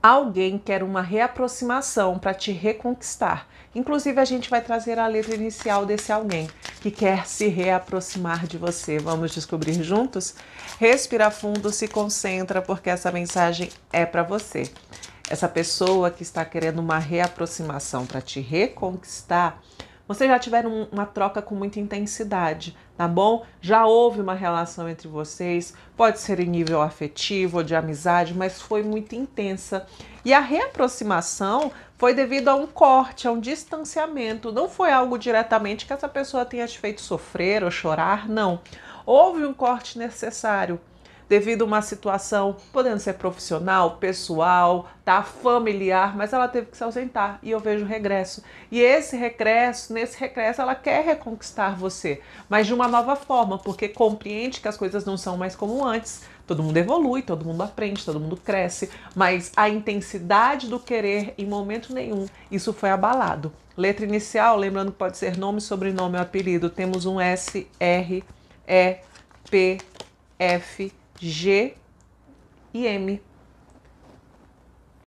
Alguém quer uma reaproximação para te reconquistar. Inclusive, a gente vai trazer a letra inicial desse alguém que quer se reaproximar de você. Vamos descobrir juntos? Respira fundo, se concentra, porque essa mensagem é para você. Essa pessoa que está querendo uma reaproximação para te reconquistar vocês já tiveram uma troca com muita intensidade, tá bom? Já houve uma relação entre vocês, pode ser em nível afetivo ou de amizade, mas foi muito intensa. E a reaproximação foi devido a um corte, a um distanciamento, não foi algo diretamente que essa pessoa tenha te feito sofrer ou chorar, não. Houve um corte necessário devido a uma situação, podendo ser profissional, pessoal, tá, familiar, mas ela teve que se ausentar e eu vejo regresso. E esse regresso, nesse regresso, ela quer reconquistar você, mas de uma nova forma, porque compreende que as coisas não são mais como antes. Todo mundo evolui, todo mundo aprende, todo mundo cresce, mas a intensidade do querer, em momento nenhum, isso foi abalado. Letra inicial, lembrando que pode ser nome, sobrenome ou apelido, temos um S, R, E, P, F, G e M.